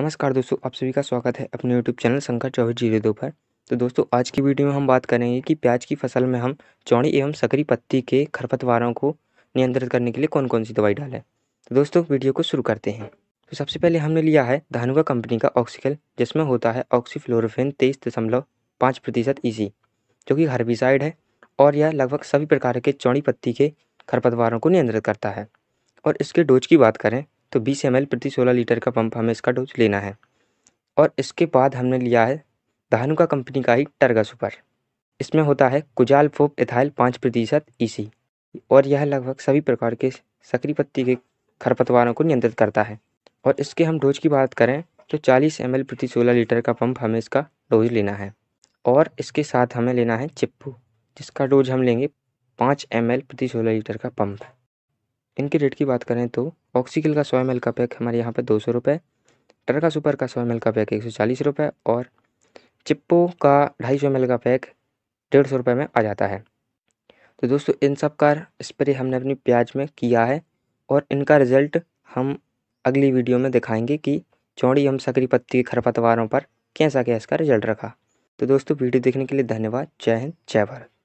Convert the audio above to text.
नमस्कार दोस्तों आप सभी का स्वागत है अपने यूट्यूब चैनल शंकर चौबीस जीरो दो पर तो दोस्तों आज की वीडियो में हम बात करेंगे कि प्याज की फसल में हम चौड़ी एवं सकरी पत्ती के खरपतवारों को नियंत्रित करने के लिए कौन कौन सी दवाई डालें तो दोस्तों वीडियो को शुरू करते हैं तो सबसे पहले हमने लिया है धानुका कंपनी का ऑक्सीकल जिसमें होता है ऑक्सीफ्लोरोफेन तेईस दशमलव पाँच प्रतिशत ईसी e जो कि हर्बिसाइड है और यह लगभग सभी प्रकार के चौड़ी पत्ती के खरपतवारों को नियंत्रित करता है और इसके डोज की बात करें तो बीस एम प्रति सोलह लीटर का पंप हमें इसका डोज लेना है और इसके बाद हमने लिया है धानुका कंपनी का ही टर्गा सुपर इसमें होता है कुजाल फोप इथाइल पाँच प्रतिशत ई e और यह लगभग सभी प्रकार के सक्री पत्ती के खरपतवारों को नियंत्रित करता है और इसके हम डोज की बात करें तो 40 एम प्रति 16 लीटर का पंप हमें इसका डोज लेना है और इसके साथ हमें लेना है चिप्पू जिसका डोज हम लेंगे पाँच एम प्रति सोलह लीटर का पंप इनके रेट की बात करें तो ऑक्सीकिल का सौ एम का पैक हमारे यहाँ पर दो सौ रुपये टर्का सुपर का सौ एम का पैक एक सौ चालीस रुपये और चिप्पो का ढाई सौ एम का पैक डेढ़ सौ रुपये में आ जाता है तो दोस्तों इन सब का स्प्रे हमने अपनी प्याज में किया है और इनका रिज़ल्ट हम अगली वीडियो में दिखाएंगे कि चौड़ी हम सकरी पत्ती के खरपतवारों पर कैसा क्या इसका रिजल्ट रखा तो दोस्तों वीडियो देखने के लिए धन्यवाद जय हिंद जय भारत